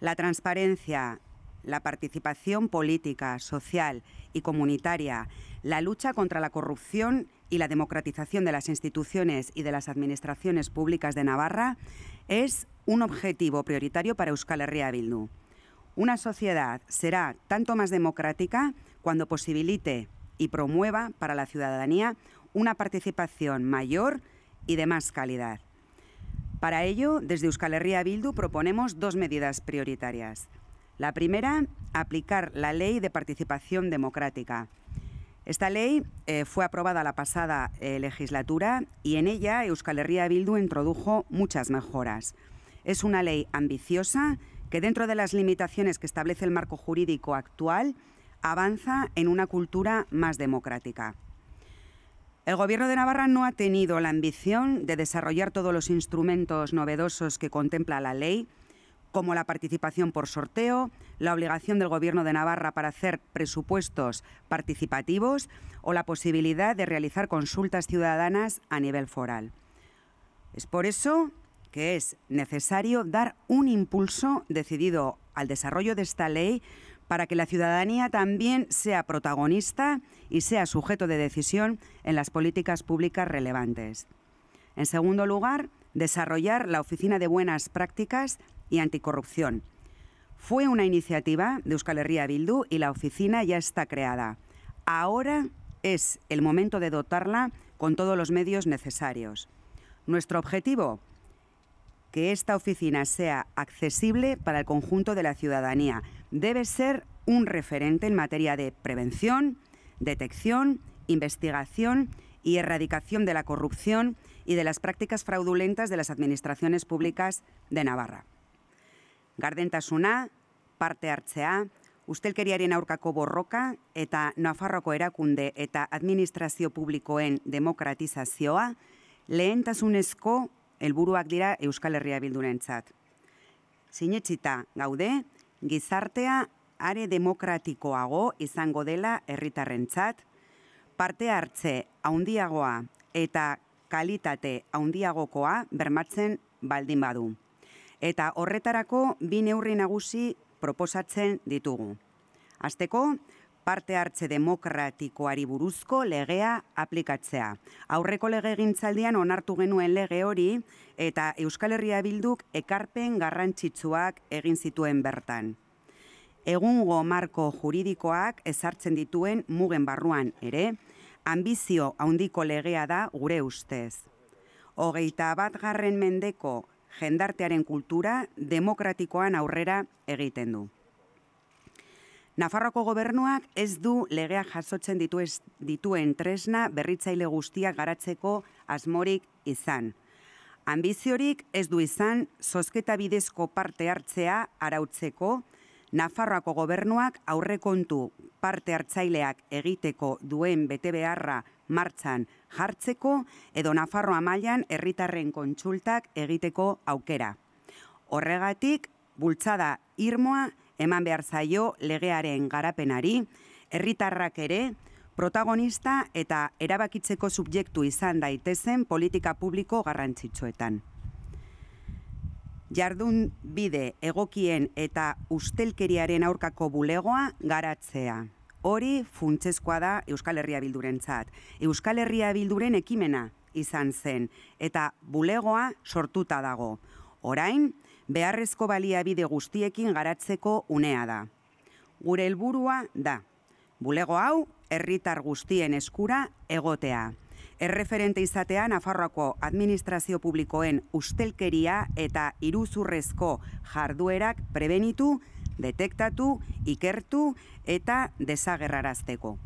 La transparencia, la participación política, social y comunitaria, la lucha contra la corrupción y la democratización de las instituciones y de las administraciones públicas de Navarra es un objetivo prioritario para Euskal Herria Bildu. Una sociedad será tanto más democrática cuando posibilite y promueva para la ciudadanía una participación mayor y de más calidad. Para ello, desde Euskal Herria Bildu proponemos dos medidas prioritarias. La primera, aplicar la Ley de Participación Democrática. Esta ley eh, fue aprobada la pasada eh, legislatura y en ella Euskal Herria Bildu introdujo muchas mejoras. Es una ley ambiciosa que dentro de las limitaciones que establece el marco jurídico actual avanza en una cultura más democrática. El Gobierno de Navarra no ha tenido la ambición de desarrollar todos los instrumentos novedosos que contempla la ley, como la participación por sorteo, la obligación del Gobierno de Navarra para hacer presupuestos participativos o la posibilidad de realizar consultas ciudadanas a nivel foral. Es por eso que es necesario dar un impulso decidido al desarrollo de esta ley para que la ciudadanía también sea protagonista y sea sujeto de decisión en las políticas públicas relevantes. En segundo lugar, desarrollar la Oficina de Buenas Prácticas y Anticorrupción. Fue una iniciativa de Euskal Herria Bildu y la oficina ya está creada. Ahora es el momento de dotarla con todos los medios necesarios. Nuestro objetivo, que esta oficina sea accesible para el conjunto de la ciudadanía. Debe ser un referente en materia de prevención, detección, investigación y erradicación de la corrupción y de las prácticas fraudulentas de las administraciones públicas de Navarra. Gardentasuna, parte usted hartzea, ustelkeriaren aurkako borroka eta Nafarroko erakunde eta administrazio publikoen demokratizazioa lehentasunezko helburuak dira Euskal Herria bildurentzat. Sinetsita gaude, gizartea are demokratikoago izango dela herritarrentzat, parte hartze handiagoa eta kalitate handiagokoa bermatzen baldin badu. Eta horretarako bi neurri nagusi proposatzen ditugu. Asteko, parte hartze demokratikoari buruzko legea aplikatzea. Aurreko lege gintzaldian onartu genuen lege hori eta Euskal Herria Bilduk ekarpen garrantzitsuak egin zituen bertan. Egungo marko juridikoak ezartzen dituen mugen barruan ere, ambizio haundiko legea da gure ustez. Hogeita bat garren mendeko jendartearen kultura demokratikoan aurrera egiten du. Nafarroko gobernuak ez du legeak jasotzen ditu ez, dituen tresna berritzaile guztiak garatzeko asmorik izan. Ambiziorik ez du izan sozketa bidezko parte hartzea arautzeko, Nafarroako gobernuak aurrekontu parte hartzaileak egiteko duen bete beharra martzan jartzeko edo Nafarroa mailan herritarren kontsultak egiteko aukera. Horregatik, bultzada irmoa eman behar zaio legearen garapenari, herritarrak ere, protagonista eta erabakitzeko subjektu izan daitezen politika publiko garrantzitsuetan. Jardun bide egokien eta ustelkeriaren aurkako bulegoa garatzea. Hori funtsezkoa da Euskal Herria Bildurentzat. Euskal Herria Bilduren ekimena izan zen eta bulegoa sortuta dago. Orain, beharrezko baliabide guztiekin garatzeko unea da. Gure helburua da. Bulego hau herritar guztien eskura egotea. Erreferente izatea Nafarroako administrazio publikoen ustelkeria eta iruzurrezko jarduerak prebenitu, detektatu, ikertu eta desagerrarazteko.